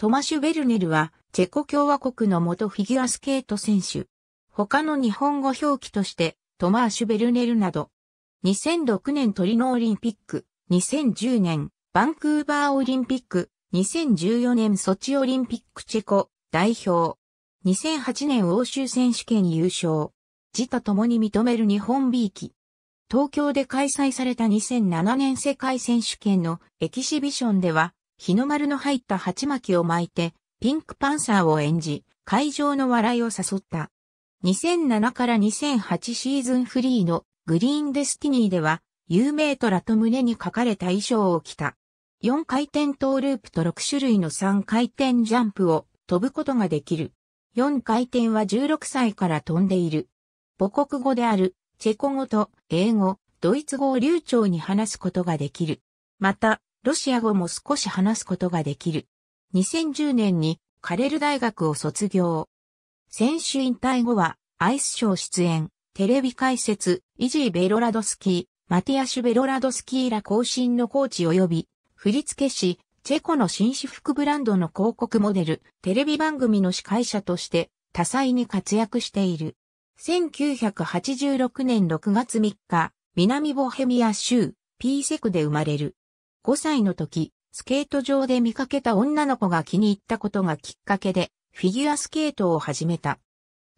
トマシュ・ベルネルは、チェコ共和国の元フィギュアスケート選手。他の日本語表記として、トマーシュ・ベルネルなど。2006年トリノオリンピック、2010年、バンクーバーオリンピック、2014年ソチオリンピックチェコ代表。2008年欧州選手権優勝。自他共に認める日本 B 期。東京で開催された2007年世界選手権のエキシビションでは日の丸の入った鉢巻きを巻いて、ピンクパンサーを演じ、会場の笑いを誘った。2007から2008シーズンフリーのグリーンデスティニーでは、有名トラと胸に書かれた衣装を着た。4回転トーループと6種類の3回転ジャンプを飛ぶことができる。4回転は16歳から飛んでいる。母国語である、チェコ語と英語、ドイツ語を流暢に話すことができる。また、ロシア語も少し話すことができる。2010年にカレル大学を卒業。選手引退後はアイスショー出演、テレビ解説、イジー・ベロラドスキー、マティアシュ・ベロラドスキーら後進のコーチ及び、振付師、チェコの紳士服ブランドの広告モデル、テレビ番組の司会者として多彩に活躍している。1986年6月3日、南ボヘミア州、ピーセクで生まれる。5歳の時、スケート場で見かけた女の子が気に入ったことがきっかけで、フィギュアスケートを始めた。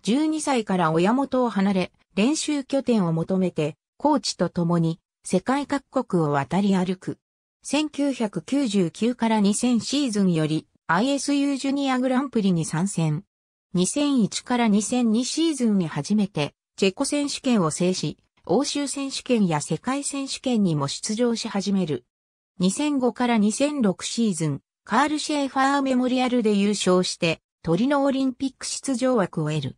12歳から親元を離れ、練習拠点を求めて、コーチと共に世界各国を渡り歩く。1999から2000シーズンより ISU ジュニアグランプリに参戦。2001から2002シーズンに初めてチェコ選手権を制し、欧州選手権や世界選手権にも出場し始める。2005から2006シーズン、カール・シェーファーメモリアルで優勝して、トリノオリンピック出場枠を得る。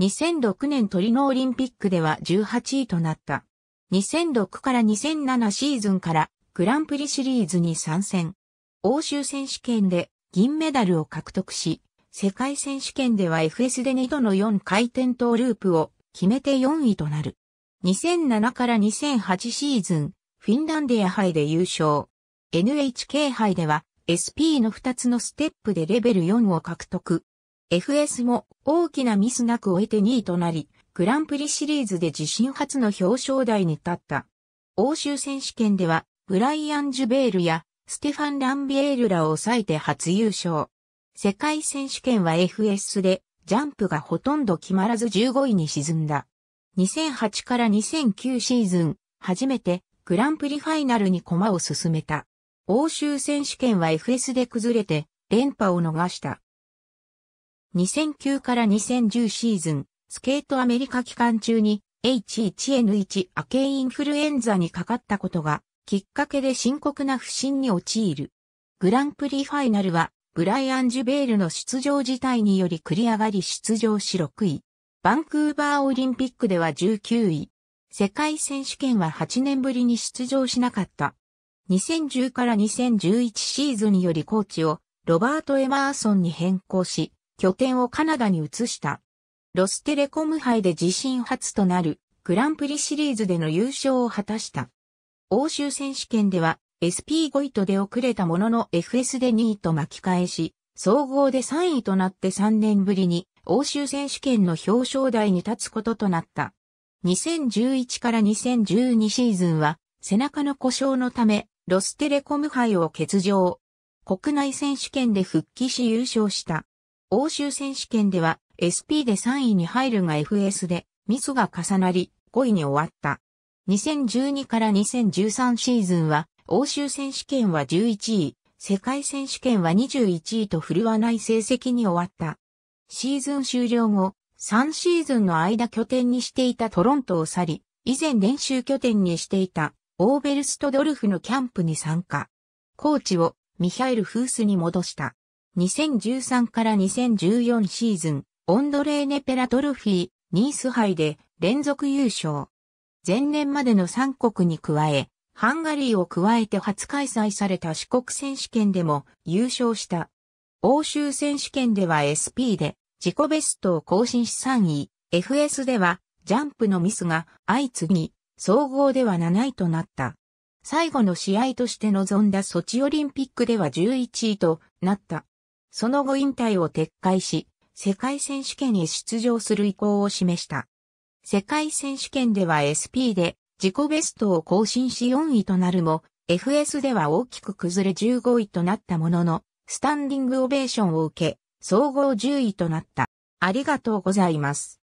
2006年トリノオリンピックでは18位となった。2006から2007シーズンからグランプリシリーズに参戦。欧州選手権で銀メダルを獲得し、世界選手権では FS で2度の4回転トーループを決めて4位となる。2007から2008シーズン、フィンランディア杯で優勝。NHK 杯では SP の2つのステップでレベル4を獲得。FS も大きなミスなく終えて2位となり、グランプリシリーズで自身初の表彰台に立った。欧州選手権では、ブライアン・ジュベールやステファン・ランビエールらを抑えて初優勝。世界選手権は FS で、ジャンプがほとんど決まらず15位に沈んだ。2008から2009シーズン、初めてグランプリファイナルに駒を進めた。欧州選手権は FS で崩れて連覇を逃した。2009から2010シーズン、スケートアメリカ期間中に H1N1 アケインフルエンザにかかったことがきっかけで深刻な不振に陥る。グランプリファイナルはブライアン・ジュベールの出場自体により繰り上がり出場し6位。バンクーバーオリンピックでは19位。世界選手権は8年ぶりに出場しなかった。2010から2011シーズンよりコーチをロバート・エマーソンに変更し、拠点をカナダに移した。ロステレコム杯で自身初となるグランプリシリーズでの優勝を果たした。欧州選手権では SP5 位と出遅れたものの FS で2位と巻き返し、総合で3位となって3年ぶりに欧州選手権の表彰台に立つこととなった。2011から2012シーズンは背中の故障のためロステレコム杯を欠場。国内選手権で復帰し優勝した。欧州選手権では SP で3位に入るが FS でミスが重なり5位に終わった。2012から2013シーズンは欧州選手権は11位、世界選手権は21位と振るわない成績に終わった。シーズン終了後、3シーズンの間拠点にしていたトロントを去り、以前練習拠点にしていたオーベルストドルフのキャンプに参加。コーチをミハエル・フースに戻した。2013から2014シーズン、オンドレーネ・ペラトルフィー、ニース杯で連続優勝。前年までの3国に加え、ハンガリーを加えて初開催された四国選手権でも優勝した。欧州選手権では SP で自己ベストを更新し3位、FS ではジャンプのミスが相次ぎ総合では7位となった。最後の試合として臨んだソチオリンピックでは11位となった。その後引退を撤回し、世界選手権へ出場する意向を示した。世界選手権では SP で自己ベストを更新し4位となるも、FS では大きく崩れ15位となったものの、スタンディングオベーションを受け、総合10位となった。ありがとうございます。